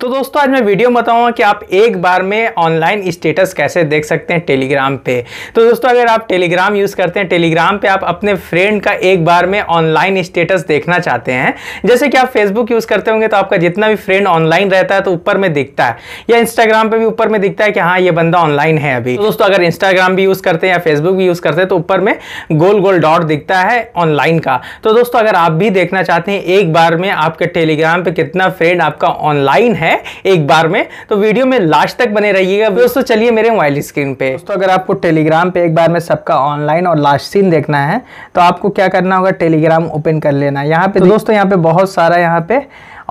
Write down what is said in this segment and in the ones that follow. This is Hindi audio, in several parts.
तो दोस्तों आज मैं वीडियो बताऊंगा कि आप एक बार में ऑनलाइन स्टेटस कैसे देख सकते हैं टेलीग्राम पे तो दोस्तों अगर आप टेलीग्राम यूज़ करते हैं टेलीग्राम पे आप अपने फ्रेंड का एक बार में ऑनलाइन स्टेटस देखना चाहते हैं जैसे कि आप फेसबुक यूज़ करते होंगे तो आपका जितना भी फ्रेंड ऑनलाइन रहता है तो ऊपर में दिखता है या इंस्टाग्राम पर भी ऊपर में दिखता है कि हाँ ये बंदा ऑनलाइन है अभी तो दोस्तों अगर इंस्टाग्राम भी यूज़ करते हैं या फेसबुक भी यूज़ करते हैं तो ऊपर में गोल गोल डॉट दिखता है ऑनलाइन का तो दोस्तों अगर आप भी देखना चाहते हैं एक बार में आपके टेलीग्राम पर कितना फ्रेंड आपका ऑनलाइन है है एक बार में तो वीडियो में लास्ट तक बने रहिएगा दोस्तों चलिए मेरे मोबाइल स्क्रीन पे दोस्तों अगर आपको टेलीग्राम पे एक बार में सबका ऑनलाइन और लास्ट सीन देखना है तो आपको क्या करना होगा टेलीग्राम ओपन कर लेना यहाँ पे तो दोस्तों यहाँ पे बहुत सारा यहाँ पे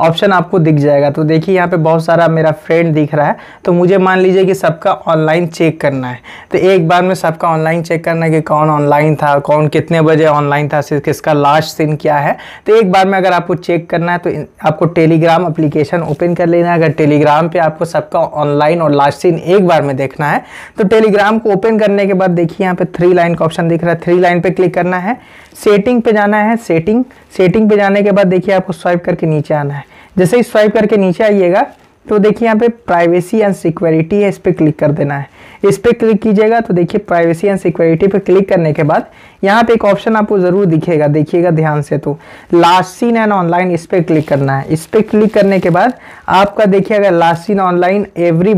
ऑप्शन आपको दिख जाएगा तो देखिए यहाँ पे बहुत सारा मेरा फ्रेंड दिख रहा है तो मुझे मान लीजिए कि सबका ऑनलाइन चेक करना है तो एक बार में सबका ऑनलाइन चेक करना है कि कौन ऑनलाइन था कौन कितने बजे ऑनलाइन था किसका लास्ट सीन क्या है तो एक बार में अगर आपको चेक करना है तो आपको टेलीग्राम अप्लीकेशन ओपन कर लेना है अगर टेलीग्राम पर आपको सबका ऑनलाइन और लास्ट सीन एक बार में देखना है तो टेलीग्राम को ओपन करने के बाद देखिए यहाँ पे थ्री लाइन का ऑप्शन दिख रहा है थ्री लाइन पर क्लिक करना है सेटिंग पे जाना है सेटिंग सेटिंग पे जाने के बाद देखिए आपको स्वाइप करके नीचे आना है जैसे ही स्वाइप करके नीचे आइएगा तो देखिए यहाँ पे प्राइवेसी एंड सिक्योरिटी है इस पर क्लिक कर देना है इस पर क्लिक कीजिएगा तो देखिए प्राइवेसी एंड सिक्योरिटी पर क्लिक करने के बाद यहाँ पे एक ऑप्शन आपको ज़रूर दिखेगा देखिएगा ध्यान से तो लास्ट सीन एंड ऑनलाइन इस पर क्लिक करना है इस पर क्लिक करने के बाद आपका देखिए अगर लास्ट सीन ऑनलाइन एवरी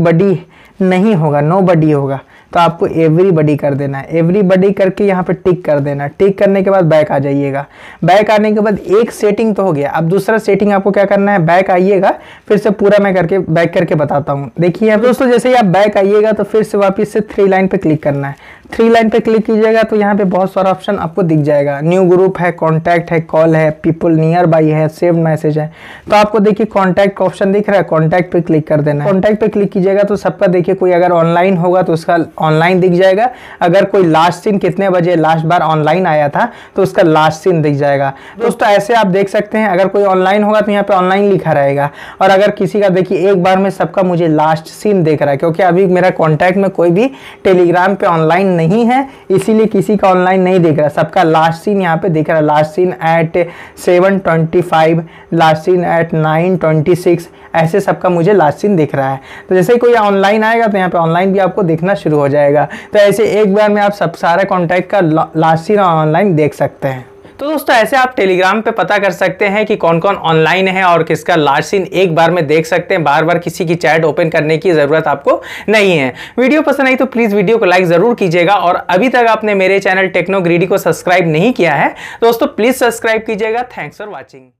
नहीं होगा नो बडी होगा तो आपको एवरीबडी कर देना है एवरीबडी करके यहाँ पे टिक कर देना टिक करने के बाद बैक आ जाइएगा बैक आने के बाद एक सेटिंग तो हो गया अब दूसरा सेटिंग आपको क्या करना है बैक आइएगा फिर से पूरा मैं करके बैक करके बताता हूँ देखिए दोस्तों जैसे ही आप बैक आइएगा तो फिर से वापिस से थ्री लाइन पर क्लिक करना है थ्री लाइन पे क्लिक कीजिएगा तो यहाँ पे बहुत सारा ऑप्शन आपको दिख जाएगा न्यू ग्रुप है कॉन्टैक्ट है कॉल है पीपल नियर बाई है सेव मैसेज है तो आपको देखिए कॉन्टैक्ट का ऑप्शन दिख रहा है कॉन्टैक्ट पे क्लिक कर देना है कॉन्टैक्ट पे क्लिक कीजिएगा तो सबका देखिए कोई अगर ऑनलाइन होगा तो उसका ऑनलाइन दिख जाएगा अगर कोई लास्ट सीन कितने बजे लास्ट बार ऑनलाइन आया था तो उसका लास्ट सीन दिख जाएगा दोस्तों ऐसे आप देख सकते हैं अगर कोई ऑनलाइन होगा तो यहाँ पे ऑनलाइन लिखा रहेगा और अगर किसी का देखिए एक बार में सबका मुझे लास्ट सीन देख रहा है क्योंकि अभी मेरा कॉन्टैक्ट में कोई भी टेलीग्राम पे ऑनलाइन नहीं है इसीलिए किसी का ऑनलाइन नहीं देख रहा सबका लास्ट सीन यहाँ पे दिख रहा है last seen eight seven twenty five last seen eight nine twenty six ऐसे सबका मुझे लास्ट सीन दिख रहा है तो जैसे ही कोई ऑनलाइन आएगा तो यहाँ पे ऑनलाइन भी आपको देखना शुरू हो जाएगा तो ऐसे एक बार में आप सब सारा कॉन्टैक्ट का लास्ट सीन ऑनलाइन देख सकते हैं तो दोस्तों ऐसे आप टेलीग्राम पे पता कर सकते हैं कि कौन कौन ऑनलाइन है और किसका लास्ट सीन एक बार में देख सकते हैं बार बार किसी की चैट ओपन करने की ज़रूरत आपको नहीं है वीडियो पसंद आई तो प्लीज़ वीडियो को लाइक ज़रूर कीजिएगा और अभी तक आपने मेरे चैनल टेक्नोग्रीडी को सब्सक्राइब नहीं किया है दोस्तों प्लीज़ सब्सक्राइब कीजिएगा थैंक्स फॉर वॉचिंग